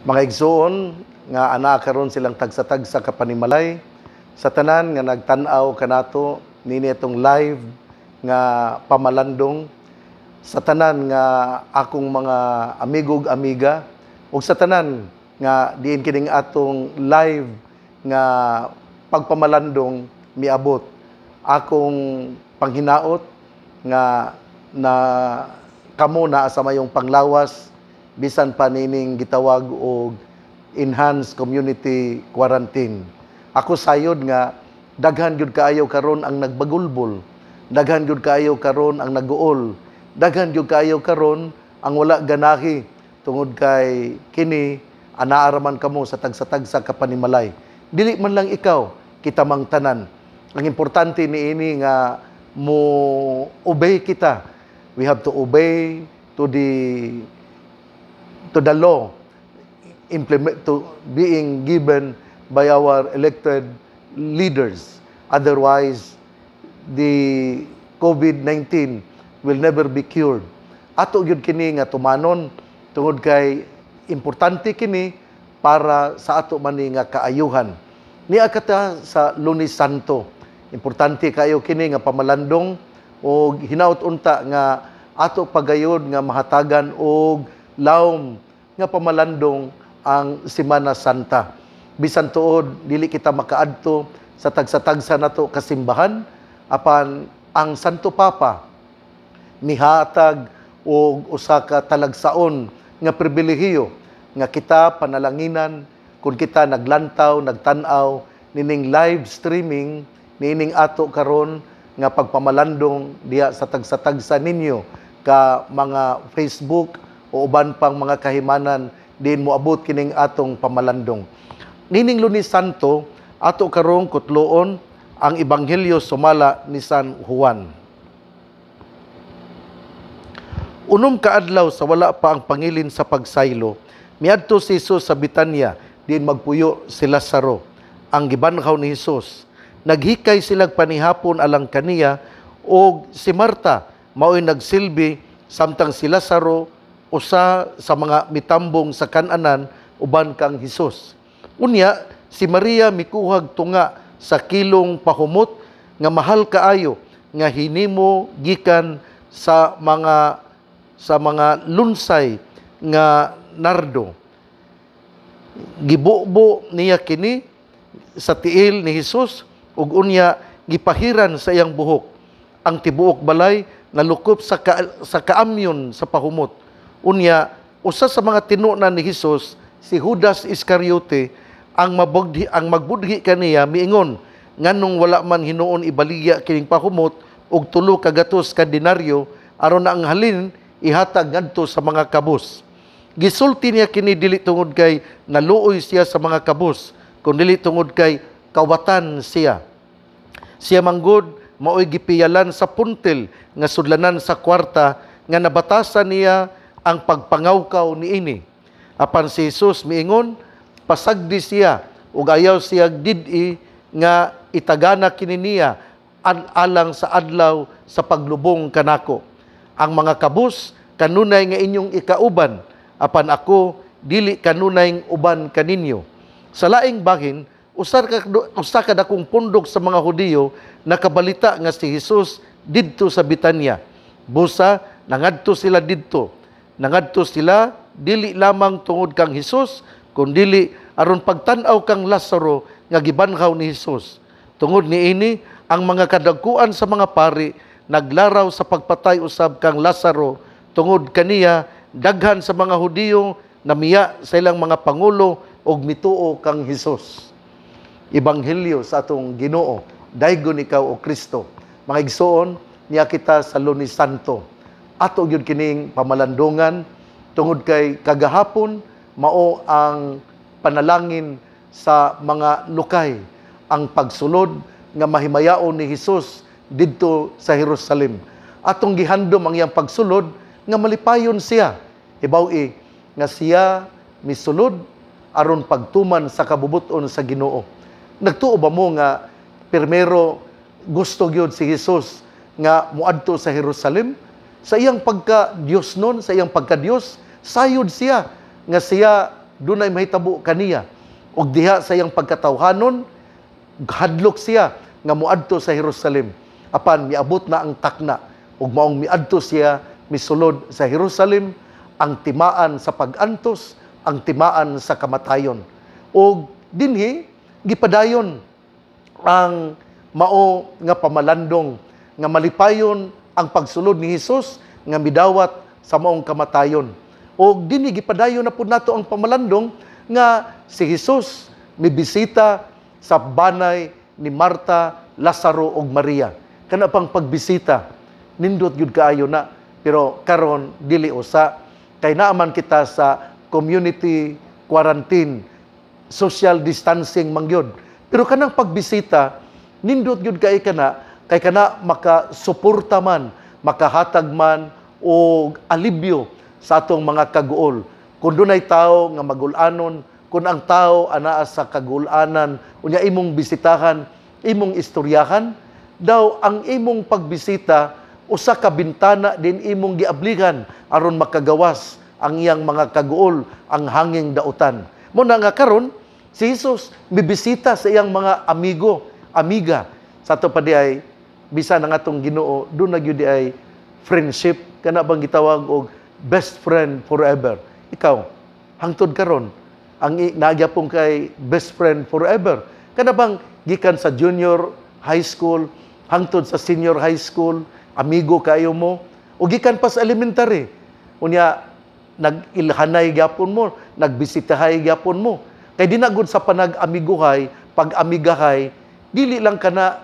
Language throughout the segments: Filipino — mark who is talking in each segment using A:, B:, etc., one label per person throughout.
A: Mga igsoon, nga ana karon silang tagsa-tagsa kapanimalay sa tanan nga nagtan-aw kanato nini itong live nga pamalandong sa tanan nga akong mga amigog amiga ug sa tanan nga diin kining atong live nga pagpamalandong miabot akong panghinaot nga na kamo na sa mayong panglawas bisan pa nining gitawag og enhanced community quarantine. Ako sayod nga daghan gyud kaayo karon ang nagbagulbol, daghan gyud kaayo karon ang naguol, daghan gyud kaayo karon ang wala ganahi tungod kay kini anaaraman kamo sa tagsa-tagsa kapanimalay. Dili man lang ikaw kita mang tanan. Ang importante ni ini nga mo obey kita. We have to obey to the to the law implement to being given by our elected leaders. Otherwise, the COVID-19 will never be cured. Ato gyud kini nga tumanon tungod kay importante kini para sa ato man nga kaayuhan. Ni akata sa Lunes Santo. Importante kayo kini nga pamalandong og hinaut unta nga ato pagayon nga mahatagan og laom nga pamalandong ang Semana Santa. Bisan tuod dili kita makaadto sa tagsa-tagsa nato kasimbahan apan ang Santo Papa nihatag og usa ka talagsaon nga pribilehiyo nga kita panalanginan kun kita naglantaw, nagtanaw nining live streaming nining ato karon nga pagpamalandong diha sa tagsa-tagsa ninyo ka mga Facebook, o uban pang mga kahimanan din moabot kining atong pamalandong. Nining Lunes Santo, ato karong kutloon ang Ebanghelyo sumala ni San Juan. Unom kaadlaw sa wala pa ang pangilin sa pagsaylo, miadto si Jesus sa Bitanya, din magpuyo si Lazaro, ang gibanhaw ni Jesus. Naghikay silag panihapon alang kaniya, o si Marta, mao'y nagsilbi, samtang si Lazaro usa sa mga mitambong sa kananan uban kang Hesus. Unya si Maria mikuhag tunga sa kilong pahumot nga mahal kaayo nga hinimo gikan sa mga sa mga lunsay nga nardo. Gibubo niya kini sa tiil ni Hesus ug unya gipahiran sa iyang buhok ang tibuok balay nalukop sa ka, sa kaamyon sa pahumot Unya, usa sa mga tinunan ni Hesus si Judas Iscariote ang mabugdi ang magbudhi kaniya miingon nganong wala man hinuon ibaliya kining pahumot og tulo ka gatos ka denaryo aron na ang halin ihatag ngadto sa mga kabus. Gisulti niya kini dili tungod kay naluoy siya sa mga kabus kun dili tungod kay kawatan siya. Siya manggod maoy gipiyalan sa puntil nga sudlanan sa kwarta nga nabatasan niya ang pagpangawkaw ni ini. Apan si Jesus miingon, pasagdi siya ug ayaw siya didi nga itagana kini niya alang sa adlaw sa paglubong kanako. Ang mga kabus kanunay nga inyong ikauban apan ako dili kanunay uban kaninyo. Sa laing bahin, usa ka pundok sa mga Hudiyo nakabalita nga si Jesus didto sa Bitanya. Busa nangadto sila didto Nangadto sila dili lamang tungod kang Hesus kundili aron pagtan-aw kang Lazaro nga gibanhaw ni Hesus. Tungod niini ang mga kadagkuan sa mga pari naglaraw sa pagpatay usab kang Lazaro tungod kaniya daghan sa mga Hudiyo namiya sa ilang mga pangulo og mituo kang Hesus. Ebanghelyo sa atong Ginoo, daigon ikaw o Kristo. Mga igsoon niya kita sa Lunes Santo ato gyud kining pamalandungan tungod kay kagahapon mao ang panalangin sa mga lukay ang pagsulod nga mahimayaon ni Hesus didto sa Jerusalem atong gihandom ang iyang pagsulod nga malipayon siya ibaw i nga siya misulod aron pagtuman sa kabubuton sa Ginoo nagtuo ba mo nga pirmero gusto gyud si Hesus nga muadto sa Jerusalem sa iyang pagka-Diyos noon, sa iyang pagka-Diyos, sayod siya nga siya dunay mahitabo kaniya. Og diha sa iyang pagkatawhanon, hadlok siya nga muadto sa Jerusalem. Apan miabot na ang takna ug maong miadto siya misulod sa Jerusalem ang timaan sa pagantos, ang timaan sa kamatayon. Og dinhi gipadayon ang mao nga pamalandong nga malipayon ang pagsulod ni Hesus nga midawat sa maong kamatayon. O dini gipadayon na pud nato ang pamalandong nga si Hesus mibisita sa banay ni Marta, Lazaro ug Maria. Kana pang pagbisita nindot gyud kaayo na pero karon dili usa kay naaman kita sa community quarantine social distancing mangyod pero kanang pagbisita nindot gyud kay kana Kay kana makasuporta man, makahatag man o alibyo sa atong mga kaguol. Kung dunay tao nga magulanon, kung ang tao anaa sa kagulanan, unya imong bisitahan, imong istoryahan, daw ang imong pagbisita usa ka bintana din imong giabligan aron makagawas ang iyang mga kaguol ang hanging dautan. Mo na nga karon si Jesus mibisita sa iyang mga amigo, amiga. Sa to pa di ay bisan ang atong Ginoo do na gyud ay friendship kana bang gitawag og best friend forever. Ikaw hangtod karon ang nagyapong kay best friend forever. Kana bang gikan sa junior high school hangtod sa senior high school amigo kayo mo o gikan pa sa elementary unya nagilhanay gyapon mo nagbisitahay gyapon mo kay dinagod sa panag-amiguhay pag-amigahay dili lang kana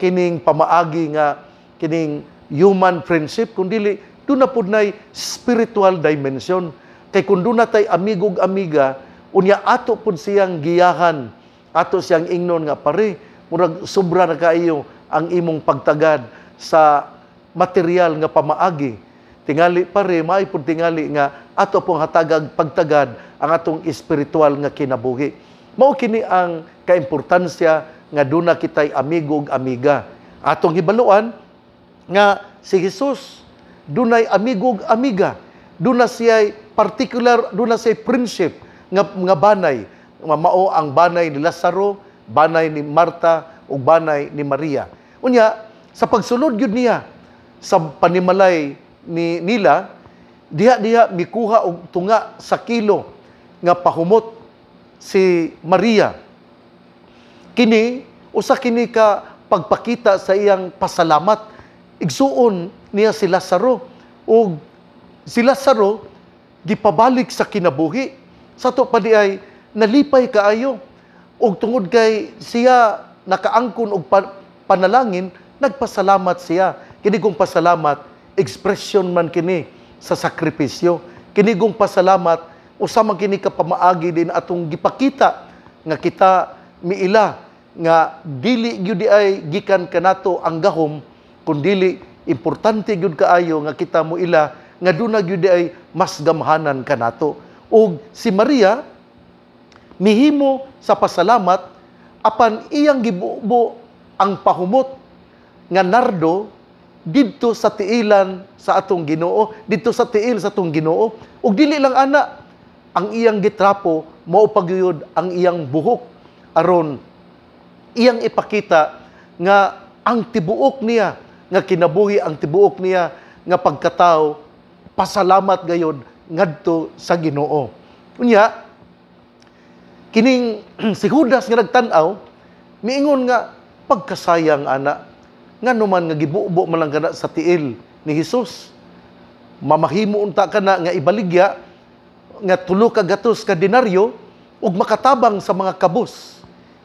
A: kining pamaagi nga kining human friendship kundi do na pud nay spiritual dimension kay kun do na tay amigog amiga unya ato pud siyang giyahan ato siyang ingnon nga pare murag sobra na kaayo ang imong pagtagad sa material nga pamaagi tingali pare maay pud tingali nga ato pong hatagag pagtagad ang atong espiritual nga kinabuhi mao kini ang kaimportansya nga duna kitay amigo ug amiga. Atong hibaluan nga si Jesus dunay amigo ug amiga. Duna siya'y particular, duna siya'y prinsip nga, nga banay. Mao ang banay ni Lazaro, banay ni Marta, ug banay ni Maria. Unya, sa pagsunod yun niya sa panimalay ni nila, diha diha mikuha og tunga sa kilo nga pahumot si Maria kini usa kini ka pagpakita sa iyang pasalamat igsuon niya si Lazaro ug si Lazaro gipabalik sa kinabuhi sa to pa di ay nalipay kaayo ug tungod kay siya nakaangkon og panalangin nagpasalamat siya kini kong pasalamat expression man kini sa sakripisyo kini kong pasalamat usa man kini ka pamaagi din atong gipakita nga kita miila nga dili gyud ay gikan kanato ang gahom kundili importante gyud kaayo nga kita mo ila nga duna gyud ay mas gamhanan kanato ug si Maria mihimo sa pasalamat apan iyang gibubo ang pahumot nga nardo didto sa tiilan sa atong Ginoo didto sa tiil sa atong Ginoo ug dili lang ana ang iyang gitrapo mao pagyud ang iyang buhok aron iyang ipakita nga ang tibuok niya, nga kinabuhi ang tibuok niya, nga pagkatao, pasalamat gayon ngadto sa Ginoo. Unya, kining si Judas nga nagtan-aw, miingon nga pagkasayang ana, nga naman nga gibubo malang lang sa tiil ni Hesus. Mamahimo unta kana nga ibaligya nga tulo ka gatos ka dinaryo, ug makatabang sa mga kabus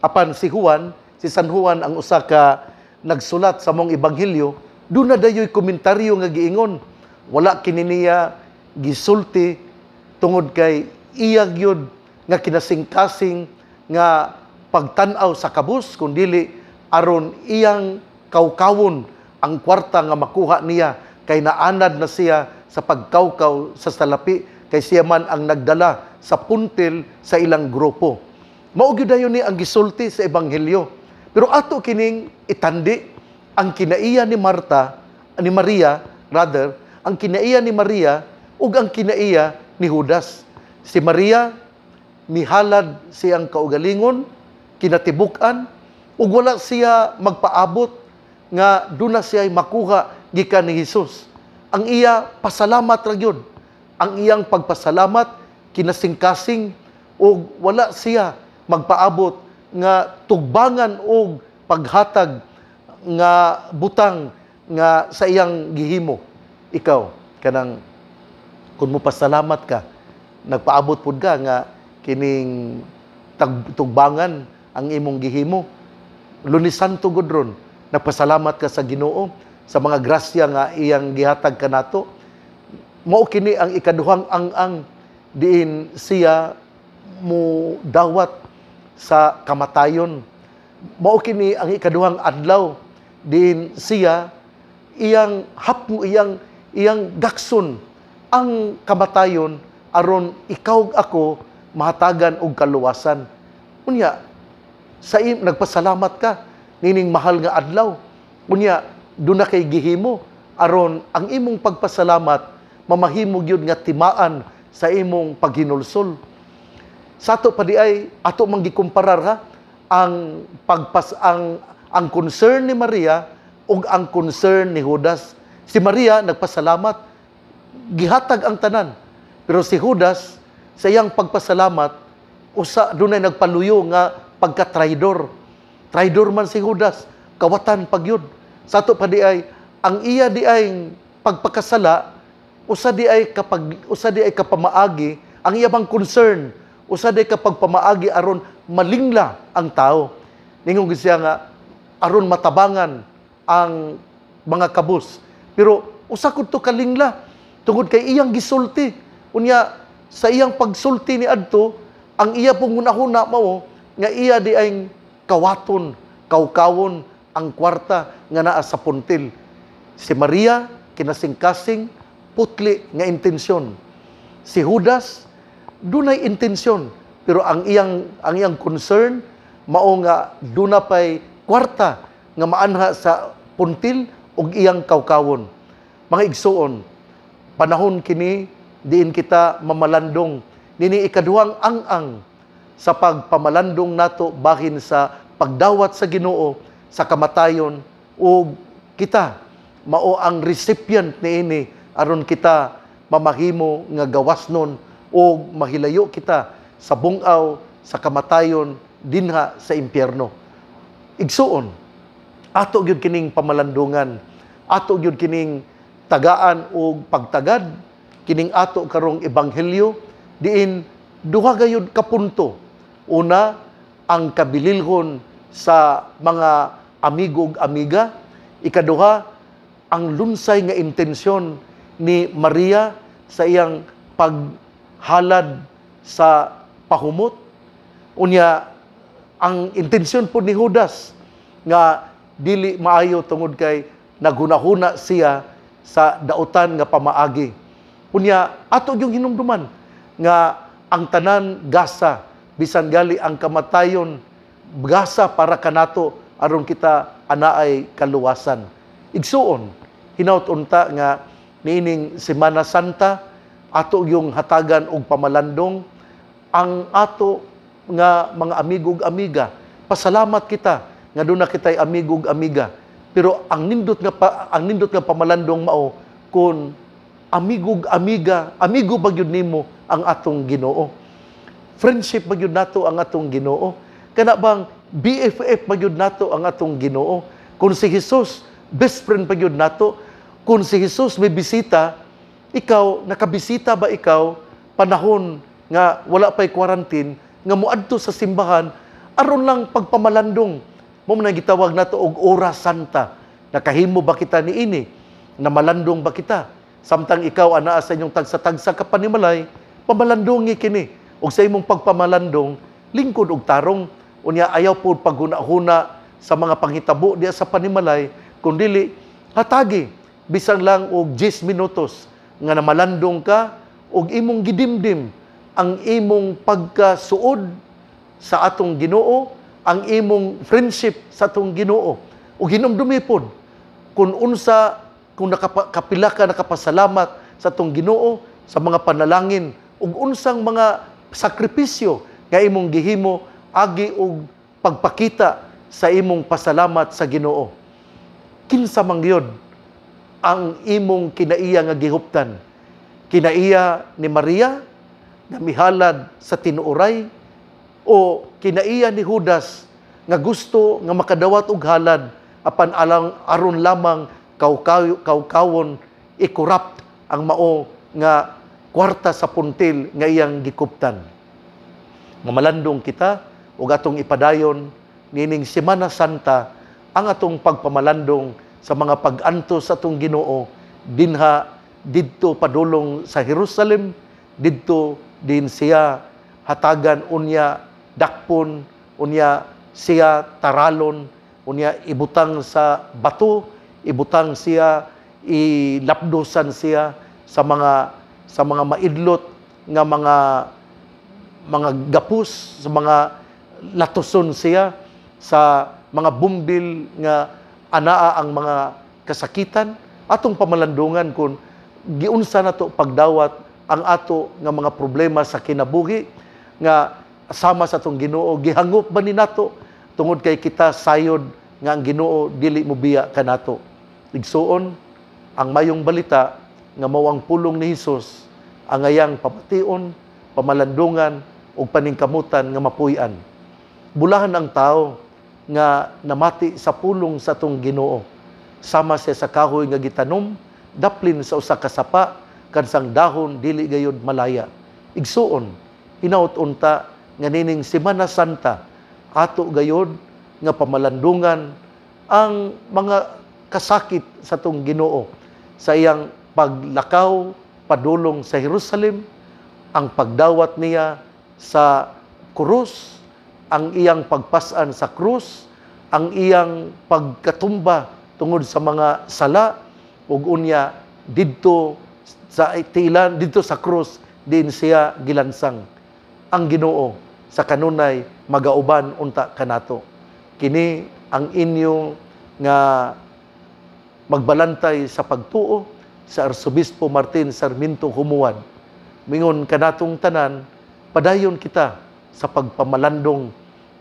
A: apan si Juan, si San Juan ang usa ka nagsulat sa mong ebanghelyo, do na dayoy komentaryo nga giingon. Wala kininiya gisulti tungod kay iya gyud nga kinasingkasing nga pagtan-aw sa kabus kundili aron iyang kaukawon ang kwarta nga makuha niya kay naanad na siya sa pagkaukaw sa salapi kay siya man ang nagdala sa puntil sa ilang grupo. Maugyod dayon ni ang gisulti sa ebanghelyo. Pero ato kining itandi ang kinaiya ni Marta, ni Maria, rather, ang kinaiya ni Maria ug ang kinaiya ni Judas. Si Maria mihalad siyang kaugalingon, kinatibukan ug wala siya magpaabot nga duna siya makuha gikan ni Hesus. Ang iya pasalamat ra gyud. Ang iyang pagpasalamat kinasingkasing ug wala siya magpaabot nga tugbangan og paghatag nga butang nga sa iyang gihimo ikaw kanang kun mo pasalamat ka nagpaabot pud ka nga kining tugbangan ang imong gihimo lunisan to gud ron nagpasalamat ka sa Ginoo sa mga grasya nga iyang gihatag kanato mao kini ang ikaduhang ang ang diin siya mo dawat sa kamatayon. Mao kini ang ikaduhang adlaw din siya iyang hapmo iyang iyang gakson ang kamatayon aron ikaw ako mahatagan og kaluwasan. Unya sa im nagpasalamat ka nining mahal nga adlaw. Unya do na kay gihimo aron ang imong pagpasalamat mamahimog yun nga timaan sa imong paghinulsol sa ato pa di ay ato mang ha ang pagpas ang ang concern ni Maria ug ang concern ni Judas. Si Maria nagpasalamat gihatag ang tanan. Pero si Judas sa iyang pagpasalamat usa dunay nagpaluyo nga pagka-traidor. Traidor man si Judas, kawatan pagyud. Sa ato pa di ay ang iya di ay pagpakasala usa di ay kapag usa di ay kapamaagi ang iya bang concern usaday kapag pamaagi aron malingla ang tao. Ningong siya nga aron matabangan ang mga kabus. Pero usa usakod to kalingla tungod kay iyang gisulti. Unya sa iyang pagsulti ni adto ang iya pong hunahuna mao nga iya di ay kawaton, kawkawon ang kwarta nga naa sa puntil. Si Maria kinasingkasing putli nga intensyon. Si Judas dunay intensyon pero ang iyang ang iyang concern mao nga duna pay kwarta nga maanha sa puntil og iyang kawkawon mga igsuon panahon kini diin kita mamalandong nini ikaduhang ang-ang sa pagpamalandong nato bahin sa pagdawat sa Ginoo sa kamatayon o kita mao ang recipient niini aron kita mamahimo nga gawasnon o mahilayo kita sa bungaw, sa kamatayon, dinha sa impyerno. Igsuon, ato gyud kining pamalandungan, ato gyud kining tagaan o pagtagad, kining ato karong ebanghelyo, diin duha gayud kapunto. Una, ang kabililhon sa mga amigo ug amiga. Ikaduha, ang lunsay nga intensyon ni Maria sa iyang pag halad sa pahumot. Unya, ang intensyon po ni Judas nga dili maayo tungod kay nagunahuna siya sa dautan nga pamaagi. Unya, ato yung hinumduman nga ang tanan gasa bisan gali ang kamatayon gasa para kanato aron kita anaay kaluwasan. Igsuon, hinautunta nga niining Semana Santa, ato yung hatagan og pamalandong ang ato nga mga amigo ug amiga pasalamat kita nga do na kitay amigo ug amiga pero ang nindot nga pa, ang nindot nga pamalandong mao kun amigo ug amiga amigo ba gyud nimo ang atong Ginoo friendship ba gyud nato ang atong Ginoo kana bang BFF ba gyud nato ang atong Ginoo kun si Hesus best friend ba gyud nato kun si Jesus may bisita ikaw, nakabisita ba ikaw panahon nga wala pa'y quarantine, nga muadto sa simbahan, aron lang pagpamalandong. Mo na gitawag nato og ora santa. Nakahimo ba kita ni ini? Na malandong ba kita? Samtang ikaw anaa sa inyong tagsa-tagsa ka panimalay, pamalandongi kini. Og sa imong pagpamalandong, lingkod og tarong. Unya ayaw pud paghuna-huna sa mga panghitabo diya sa panimalay, kun dili hatagi bisan lang og 10 minutos nga namalandong ka ug imong gidimdim ang imong pagkasuod sa atong Ginoo, ang imong friendship sa atong Ginoo ug hinumdumipod kung unsa kung nakapila ka nakapasalamat sa atong Ginoo sa mga panalangin ug unsang mga sakripisyo nga imong gihimo agi og pagpakita sa imong pasalamat sa Ginoo. Kinsa man ang imong kinaiya nga gihuptan. Kinaiya ni Maria na mihalad sa tinuoray o kinaiya ni Judas nga gusto nga makadawat og halad apan alang aron lamang kawkaw, kawkawon ikurapt ang mao nga kwarta sa puntil nga iyang gikuptan. Mamalandong kita ug atong ipadayon nining Semana Santa ang atong pagpamalandong sa mga pag-anto sa tong Ginoo dinha didto padulong sa Jerusalem didto din siya hatagan unya dakpon unya siya taralon unya ibutang sa bato ibutang siya ilapdosan siya sa mga sa mga maidlot nga mga mga gapus sa mga latuson siya sa mga bumbil nga anaa ang mga kasakitan, atong pamalandungan kun giunsa nato pagdawat ang ato nga mga problema sa kinabuhi nga sama sa tong Ginoo gihangop ba ni nato tungod kay kita sayod nga ang Ginoo dili mo biya kanato igsuon ang mayong balita nga mawang pulong ni Hesus ang ayang papation pamalandungan ug paningkamutan nga mapuy-an bulahan ang tao nga namati sa pulong sa tong Ginoo. Sama siya sa kahoy nga gitanom, daplin sa usa ka sapa kansang dahon dili gayud malaya. Igsuon, hinaut-unta nga nining Semana Santa ato gayud nga pamalandungan ang mga kasakit sa tong Ginoo sa iyang paglakaw padulong sa Jerusalem ang pagdawat niya sa krus ang iyang pagpasan sa krus, ang iyang pagkatumba tungod sa mga sala ug unya didto sa tilan didto sa krus din siya gilansang ang Ginoo sa kanunay magauban unta kanato kini ang inyong nga magbalantay sa pagtuo sa Arsobispo Martin Sarmiento Humuan mingon kanatong tanan padayon kita sa pagpamalandong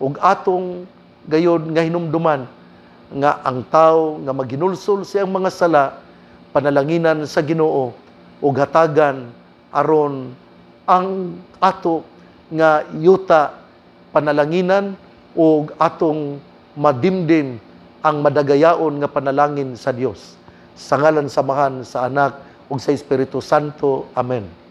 A: ug atong gayon nga hinumduman nga ang tao nga maginulsol siyang mga sala panalanginan sa Ginoo ug hatagan aron ang ato nga yuta panalanginan ug atong madimdim ang madagayaon nga panalangin sa Dios. Sa ngalan sa samahan sa anak ug sa Espiritu Santo. Amen.